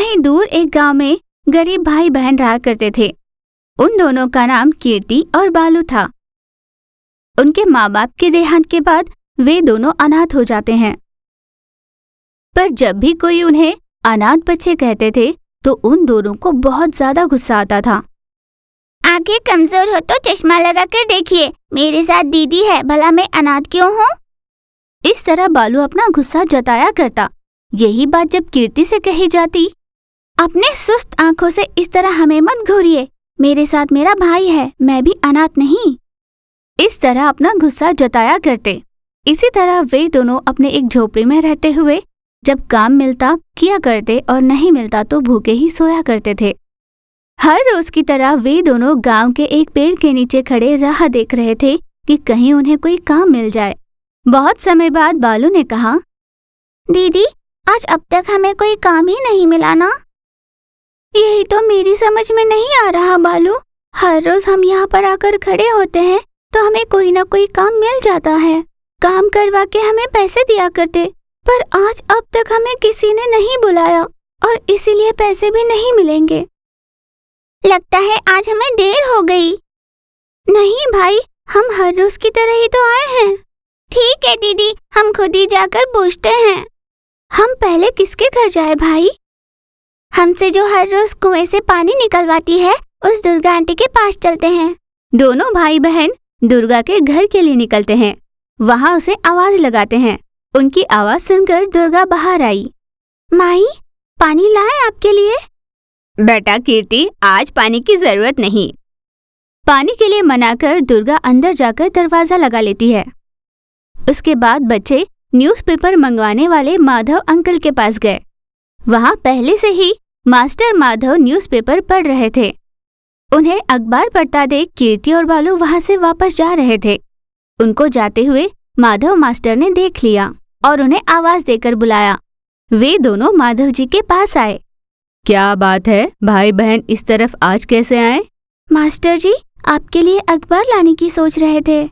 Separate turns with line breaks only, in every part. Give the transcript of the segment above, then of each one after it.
कहीं दूर एक गांव में गरीब भाई बहन रहा करते थे उन दोनों का नाम कीर्ति और बालू था उनके माँ बाप के देहांत के बाद वे दोनों अनाथ हो जाते हैं पर जब भी कोई उन्हें अनाथ बच्चे कहते थे तो उन दोनों को बहुत ज्यादा गुस्सा आता था आगे कमजोर हो तो चश्मा लगा कर देखिए मेरे साथ दीदी है भला मैं अनाथ क्यों हूँ इस तरह बालू अपना गुस्सा जताया करता यही बात जब कीर्ति से कही जाती अपने सुस्त आंखों से इस तरह हमें मत घूरिए मेरे साथ मेरा भाई है मैं भी अनाथ नहीं इस तरह अपना गुस्सा जताया करते इसी तरह वे दोनों अपने एक झोपड़ी में रहते हुए जब काम मिलता किया करते और नहीं मिलता तो भूखे ही सोया करते थे हर रोज की तरह वे दोनों गांव के एक पेड़ के नीचे खड़े राह देख रहे थे कि कहीं उन्हें कोई काम मिल जाए बहुत समय बाद बालू ने कहा दीदी आज अब तक हमें कोई काम ही नहीं मिला ना यही तो मेरी समझ में नहीं आ रहा बालू हर रोज हम यहाँ पर आकर खड़े होते हैं तो हमें कोई ना कोई काम मिल जाता है काम करवा के हमें पैसे दिया करते पर आज अब तक हमें किसी ने नहीं बुलाया और इसीलिए पैसे भी नहीं मिलेंगे लगता है आज हमें देर हो गई नहीं भाई हम हर रोज की तरह ही तो आए हैं ठीक है दीदी हम खुद ही जाकर पूछते हैं हम पहले किसके घर जाए भाई हमसे जो हर रोज कुएं से पानी निकलवाती है उस दुर्गा आंटी के पास चलते हैं दोनों भाई बहन दुर्गा के घर के लिए निकलते हैं वहाँ उसे आवाज लगाते हैं उनकी आवाज सुनकर दुर्गा बाहर आई माई पानी लाए आपके लिए बेटा कीर्ति आज पानी की जरूरत नहीं पानी के लिए मना कर दुर्गा अंदर जाकर दरवाजा लगा लेती है उसके बाद बच्चे न्यूज़पेपर मंगवाने वाले माधव अंकल के पास गए वहाँ पहले से ही मास्टर माधव न्यूज़पेपर पढ़ रहे थे उन्हें अखबार पढ़ता देख कीर्ति और बालू वहां से वापस जा रहे थे उनको जाते हुए माधव मास्टर ने देख लिया और उन्हें आवाज देकर बुलाया वे दोनों माधव जी के पास आए क्या बात है भाई बहन इस तरफ आज कैसे आए मास्टर जी आपके लिए अखबार लाने की सोच रहे थे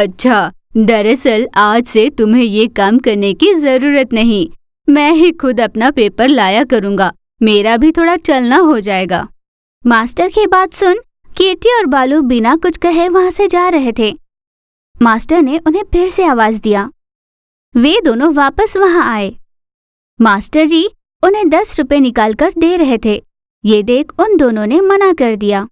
अच्छा दरअसल आज से तुम्हें ये काम करने की जरूरत नहीं मैं ही खुद अपना पेपर लाया करूँगा मेरा भी थोड़ा चलना हो जाएगा मास्टर की बात सुन कीर्ति और बालू बिना कुछ कहे वहां से जा रहे थे मास्टर ने उन्हें फिर से आवाज दिया वे दोनों वापस वहां आए मास्टर जी उन्हें दस रुपए निकालकर दे रहे थे ये देख उन दोनों ने मना कर दिया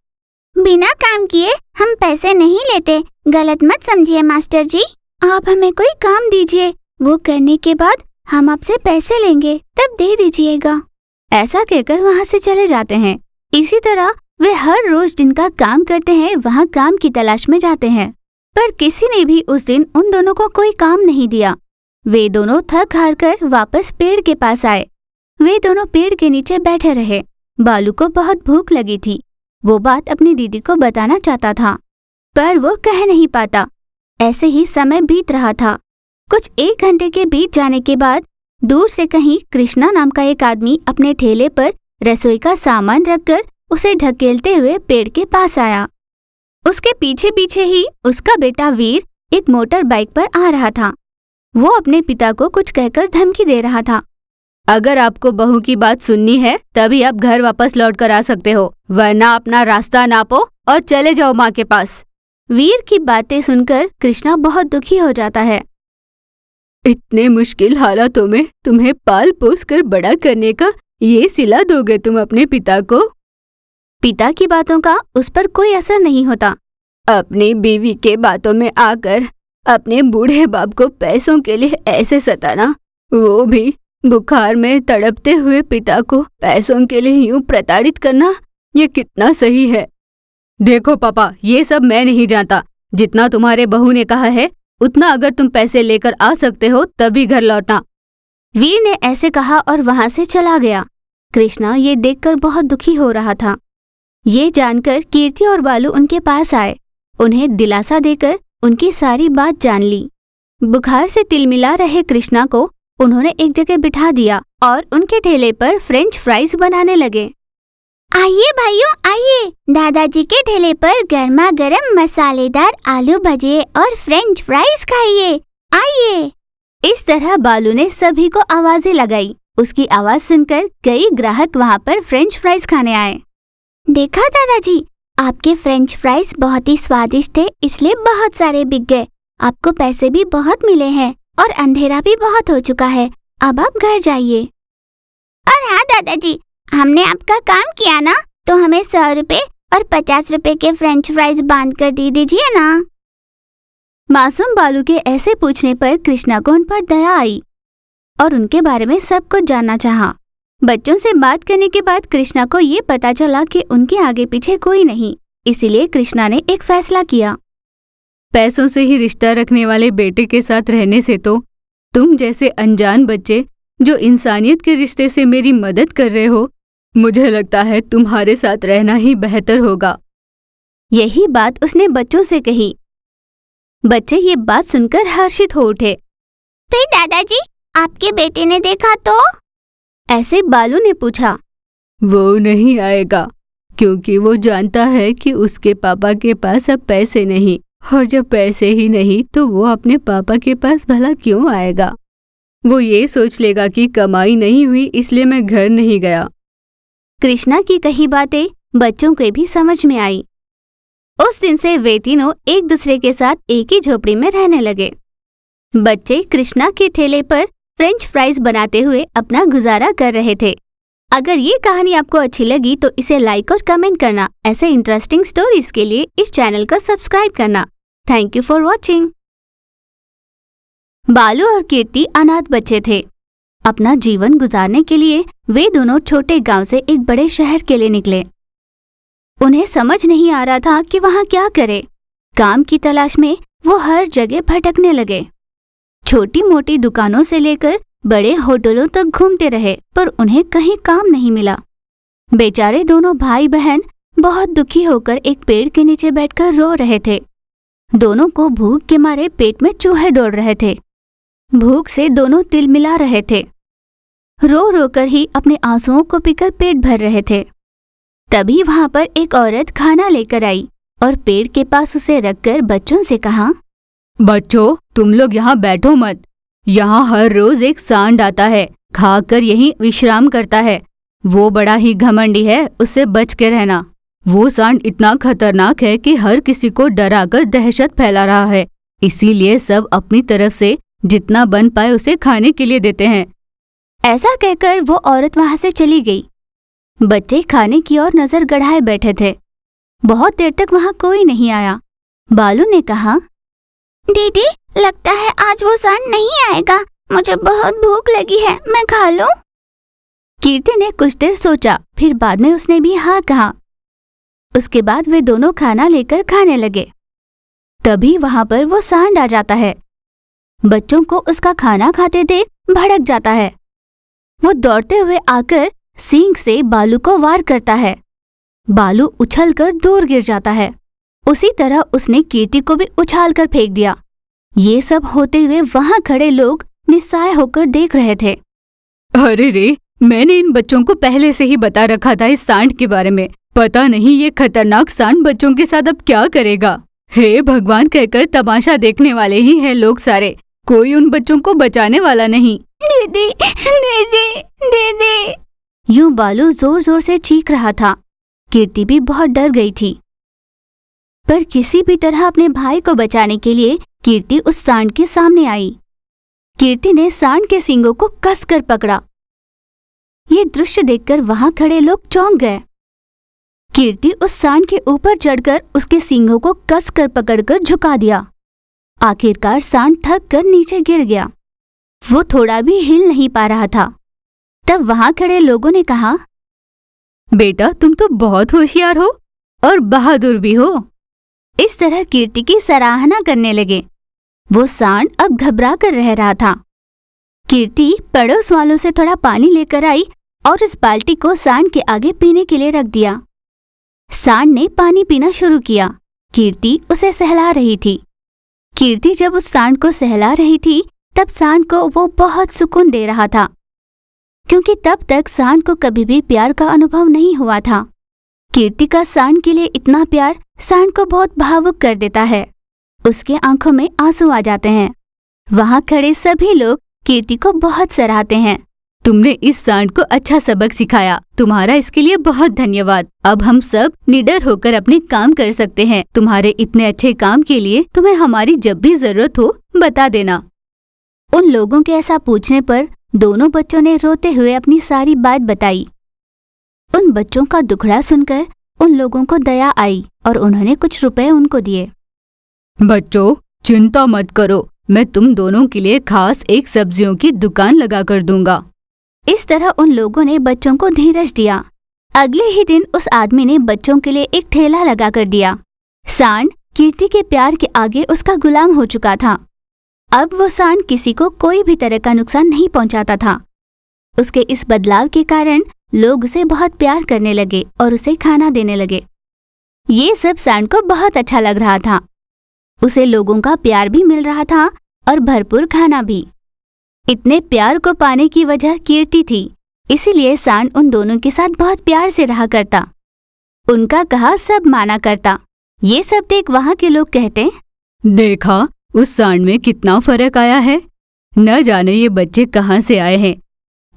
बिना काम किए हम पैसे नहीं लेते गलत मत समझिए मास्टर जी आप हमें कोई काम दीजिए वो करने के बाद हम आपसे पैसे लेंगे तब दे दीजिएगा ऐसा कहकर वहाँ से चले जाते हैं इसी तरह वे हर रोज दिन का काम करते हैं वहाँ काम की तलाश में जाते हैं पर किसी ने भी उस दिन उन दोनों को कोई काम नहीं दिया वे दोनों थक हार कर वापस पेड़ के पास आए वे दोनों पेड़ के नीचे बैठे रहे बालू को बहुत भूख लगी थी वो बात अपनी दीदी को बताना चाहता था पर वो कह नहीं पाता ऐसे ही समय बीत रहा था कुछ एक घंटे के बीत जाने के बाद दूर से कहीं कृष्णा नाम का एक आदमी अपने ठेले पर रसोई का सामान रखकर उसे ढकेलते हुए पेड़ के पास आया उसके पीछे पीछे ही उसका बेटा वीर एक मोटर बाइक पर आ रहा था वो अपने पिता को कुछ कहकर धमकी दे रहा था अगर आपको बहू की बात सुननी है तभी आप घर वापस लौट कर आ सकते हो वरना अपना रास्ता नापो और चले जाओ माँ के पास वीर की बातें सुनकर कृष्णा बहुत दुखी हो जाता है इतने मुश्किल हालातों में तुम्हें पाल पोस कर बड़ा करने का ये सिला दोगे तुम अपने पिता को पिता की बातों का उस पर कोई असर नहीं होता अपनी बीवी के बातों में आकर अपने बूढ़े बाप को पैसों के लिए ऐसे सताना वो भी बुखार में तड़पते हुए पिता को पैसों के लिए यूं प्रताड़ित करना ये कितना सही है देखो पापा ये सब मैं नहीं जानता जितना तुम्हारे बहू ने कहा है उतना अगर तुम पैसे लेकर आ सकते हो तभी घर लौटना वीर ने ऐसे कहा और वहां से चला गया कृष्णा ये देखकर बहुत दुखी हो रहा था ये जानकर कीर्ति और बालू उनके पास आए उन्हें दिलासा देकर उनकी सारी बात जान ली बुखार से तिलमिला रहे कृष्णा को उन्होंने एक जगह बिठा दिया और उनके ठेले पर फ्रेंच फ्राइज बनाने लगे आइए भाइयों आइए दादाजी के ठेले पर गर्मा गर्म मसालेदार आलू भजे और फ्रेंच फ्राइज खाइए आइए इस तरह बालू ने सभी को आवाजें लगाई उसकी आवाज सुनकर कई ग्राहक वहाँ पर फ्रेंच फ्राइज खाने आए देखा दादाजी आपके फ्रेंच फ्राइज बहुत ही स्वादिष्ट थे इसलिए बहुत सारे बिक गए आपको पैसे भी बहुत मिले हैं और अंधेरा भी बहुत हो चुका है अब आप घर जाइए और हाँ दादाजी हमने आपका काम किया ना तो हमें सौ रुपए और पचास रुपए के फ्रेंच फ्राइज बांध कर दे दीजिए ना मासूम बालू के ऐसे पूछने पर कृष्णा को उन पर दया आई और उनके बारे में सब कुछ जानना चाहा। बच्चों से बात करने के बाद कृष्णा को ये पता चला कि उनके आगे पीछे कोई नहीं इसीलिए कृष्णा ने एक फैसला किया पैसों से ही रिश्ता रखने वाले बेटे के साथ रहने से तो तुम जैसे अनजान बच्चे जो इंसानियत के रिश्ते से मेरी मदद कर रहे हो मुझे लगता है तुम्हारे साथ रहना ही बेहतर होगा यही बात उसने बच्चों से कही बच्चे ये बात सुनकर हर्षित हो उठे फिर तो दादाजी आपके बेटे ने देखा तो ऐसे बालू ने पूछा वो नहीं आएगा क्योंकि वो जानता है कि उसके पापा के पास अब पैसे नहीं और जब पैसे ही नहीं तो वो अपने पापा के पास भला क्यों आएगा वो ये सोच लेगा कि कमाई नहीं हुई इसलिए मैं घर नहीं गया कृष्णा की कही बातें बच्चों के भी समझ में आई उस दिन से वे तीनों एक दूसरे के साथ एक ही झोपड़ी में रहने लगे बच्चे कृष्णा के ठेले पर फ्रेंच फ्राइज बनाते हुए अपना गुजारा कर रहे थे अगर ये कहानी आपको अच्छी लगी तो इसे लाइक और कमेंट करना ऐसे इंटरेस्टिंग स्टोरीज के लिए इस चैनल को सब्सक्राइब करना थैंक यू फॉर वॉचिंग बालू और कीर्ति अनाथ बच्चे थे अपना जीवन गुजारने के लिए वे दोनों छोटे गांव से एक बड़े शहर के लिए निकले उन्हें समझ नहीं आ रहा था कि वहां क्या करे काम की तलाश में वो हर जगह भटकने लगे छोटी मोटी दुकानों से लेकर बड़े होटलों तक घूमते रहे पर उन्हें कहीं काम नहीं मिला बेचारे दोनों भाई बहन बहुत दुखी होकर एक पेड़ के नीचे बैठकर रो रहे थे दोनों को भूख के मारे पेट में चूहे दौड़ रहे थे भूख से दोनों तिलमिला रहे थे रो रो कर ही अपने आंसुओं को पीकर पेट भर रहे थे तभी वहां पर एक औरत खाना लेकर आई और पेड़ के पास उसे रखकर बच्चों से कहा बच्चों तुम लोग यहाँ बैठो मत यहाँ हर रोज एक सांड आता है खाकर यहीं विश्राम करता है वो बड़ा ही घमंडी है उससे बच के रहना वो सांड इतना खतरनाक है कि हर किसी को डराकर दहशत फैला रहा है इसीलिए सब अपनी तरफ से जितना बन पाए उसे खाने के लिए देते हैं ऐसा कहकर वो औरत वहां से चली गई बच्चे खाने की ओर नजर गढ़ाए बैठे थे बहुत देर तक वहां कोई नहीं आया बालू ने कहा दीदी लगता है आज वो सर नहीं आएगा मुझे बहुत भूख लगी है मैं खा लू कीर्ति ने कुछ देर सोचा फिर बाद में उसने भी हाँ कहा उसके बाद वे दोनों खाना लेकर खाने लगे तभी वहां पर वो सांड आ जाता है बच्चों को उसका खाना खाते देख भड़क जाता है वो दौड़ते हुए आकर सींग से बालू को वार करता है बालू उछलकर दूर गिर जाता है उसी तरह उसने कीर्ति को भी उछाल कर फेंक दिया ये सब होते हुए वहाँ खड़े लोग निस्साय होकर देख रहे थे अरे रे मैंने इन बच्चों को पहले से ही बता रखा था इस सांड के बारे में पता नहीं ये खतरनाक सांड बच्चों के साथ अब क्या करेगा हे भगवान कहकर तमाशा देखने वाले ही हैं लोग सारे कोई उन बच्चों को बचाने वाला नहीं दीदी दीदी दीदी यूं बालू जोर जोर से चीख रहा था कीर्ति भी बहुत डर गई थी पर किसी भी तरह अपने भाई को बचाने के लिए कीर्ति उस सांड के सामने आई कीर्ति ने सांड के सिंगों को कसकर पकड़ा ये दृश्य देखकर वहां खड़े लोग चौंक गए कीर्ति उस सांड के ऊपर चढ़कर उसके सिंगों को कसकर पकड़कर झुका दिया आखिरकार सांड थक कर नीचे गिर गया वो थोड़ा भी हिल नहीं पा रहा था तब वहां खड़े लोगों ने कहा बेटा तुम तो बहुत होशियार हो और बहादुर भी हो इस तरह कीर्ति की सराहना करने लगे वो सांड अब घबरा कर रह रहा था कीर्ति पड़ोस वालों से थोड़ा पानी लेकर आई और इस बाल्टी को सांड के आगे पीने के लिए रख दिया सांड ने पानी पीना शुरू किया कीर्ति उसे सहला रही थी कीर्ति जब उस सांड को सहला रही थी तब सांड को वो बहुत सुकून दे रहा था क्योंकि तब तक सांड को कभी भी प्यार का अनुभव नहीं हुआ था कीर्ति का सांड के लिए इतना प्यार सांड को बहुत भावुक कर देता है उसके आंखों में आंसू आ जाते हैं वहां खड़े सभी लोग कीर्ति को बहुत सराहते हैं तुमने इस सांड को अच्छा सबक सिखाया तुम्हारा इसके लिए बहुत धन्यवाद अब हम सब निडर होकर अपने काम कर सकते हैं तुम्हारे इतने अच्छे काम के लिए तुम्हें हमारी जब भी जरूरत हो बता देना उन लोगों के ऐसा पूछने पर दोनों बच्चों ने रोते हुए अपनी सारी बात बताई उन बच्चों का दुखड़ा सुनकर उन लोगों को दया आई और उन्होंने कुछ रुपए उनको दिए बच्चों चिंता मत करो मैं तुम दोनों के लिए खास एक सब्जियों की दुकान लगा कर दूंगा इस तरह उन लोगों ने बच्चों को धीरज दिया अगले ही दिन उस आदमी ने बच्चों के लिए एक ठेला लगा कर दिया सांड कीर्ति के प्यार के आगे उसका गुलाम हो चुका था अब वो सांड किसी को कोई भी तरह का नुकसान नहीं पहुंचाता था उसके इस बदलाव के कारण लोग उसे बहुत प्यार करने लगे और उसे खाना देने लगे ये सब सांड को बहुत अच्छा लग रहा था उसे लोगों का प्यार भी मिल रहा था और भरपूर खाना भी इतने प्यार को पाने की वजह कीर्ति थी इसीलिए सांड उन दोनों के साथ बहुत प्यार से रहा करता उनका कहा सब माना करता ये सब देख वहाँ के लोग कहते देखा उस सांड में कितना फर्क आया है न जाने ये बच्चे कहाँ से आए हैं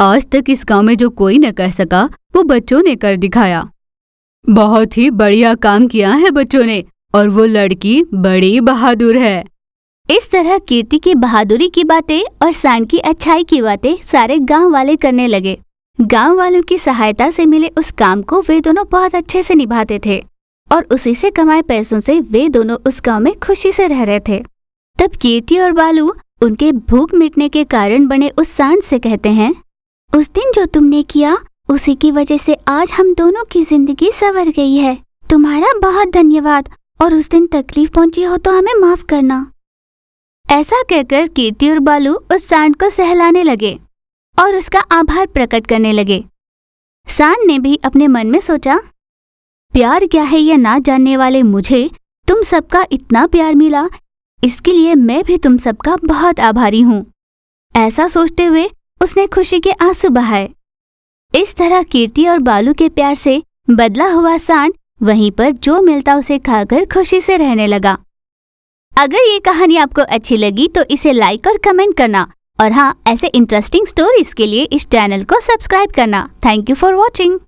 आज तक इस गांव में जो कोई न कर सका वो बच्चों ने कर दिखाया बहुत ही बढ़िया काम किया है बच्चों ने और वो लड़की बड़ी बहादुर है इस तरह कीर्ति की बहादुरी की बातें और सांड की अच्छाई की बातें सारे गांव वाले करने लगे गांव वालों की सहायता से मिले उस काम को वे दोनों बहुत अच्छे से निभाते थे और उसी से कमाए पैसों से वे दोनों उस गांव में खुशी से रह रहे थे तब कीर्ति और बालू उनके भूख मिटने के कारण बने उस सांड से कहते हैं उस दिन जो तुमने किया उसी की वजह से आज हम दोनों की जिंदगी सवर गई है तुम्हारा बहुत धन्यवाद और उस दिन तकलीफ पहुंची हो तो हमें माफ करना ऐसा कहकर कीर्ति और बालू उस सांड को सहलाने लगे और उसका आभार प्रकट करने लगे सांड ने भी अपने मन में सोचा प्यार क्या है यह ना जानने वाले मुझे तुम सबका इतना प्यार मिला इसके लिए मैं भी तुम सबका बहुत आभारी हूँ ऐसा सोचते हुए उसने खुशी के आंसू बहाए इस तरह कीर्ति और बालू के प्यार से बदला हुआ सांड वहीं पर जो मिलता उसे खाकर खुशी से रहने लगा अगर ये कहानी आपको अच्छी लगी तो इसे लाइक और कमेंट करना और हाँ ऐसे इंटरेस्टिंग स्टोरीज के लिए इस चैनल को सब्सक्राइब करना थैंक यू फॉर वॉचिंग